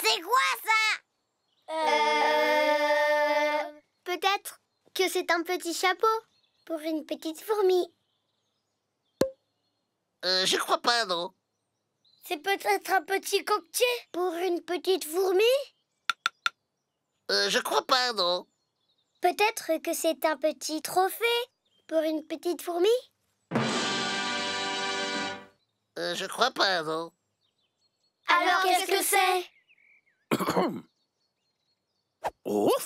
C'est quoi ça euh, Peut-être que c'est un petit chapeau pour une petite fourmi. Euh, je crois pas, non. C'est peut-être un petit coquetier pour une petite fourmi euh, Je crois pas, non. Peut-être que c'est un petit trophée pour une petite fourmi Je crois pas, non. Alors qu'est-ce que c'est Ouf,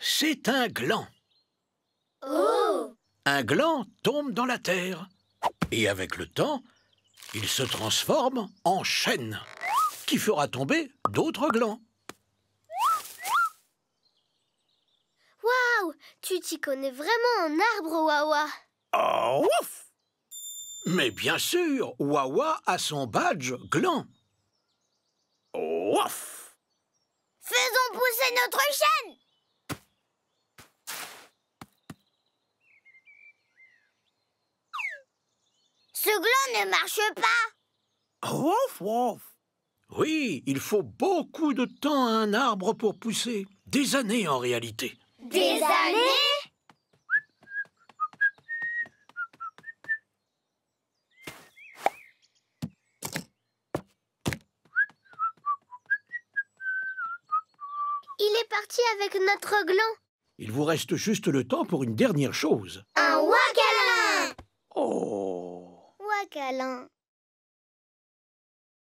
C'est un gland. Oh. Un gland tombe dans la terre. Et avec le temps, il se transforme en chêne, qui fera tomber d'autres glands. Waouh Tu t'y connais vraiment en arbre, Wawa ah, Mais bien sûr, Wawa a son badge gland. Faisons pousser notre chaîne Ce gland ne marche pas Ouf, Oui, il faut beaucoup de temps à un arbre pour pousser. Des années en réalité. Des années Il est parti avec notre gland. Il vous reste juste le temps pour une dernière chose. Un wakalin Oh Wakalan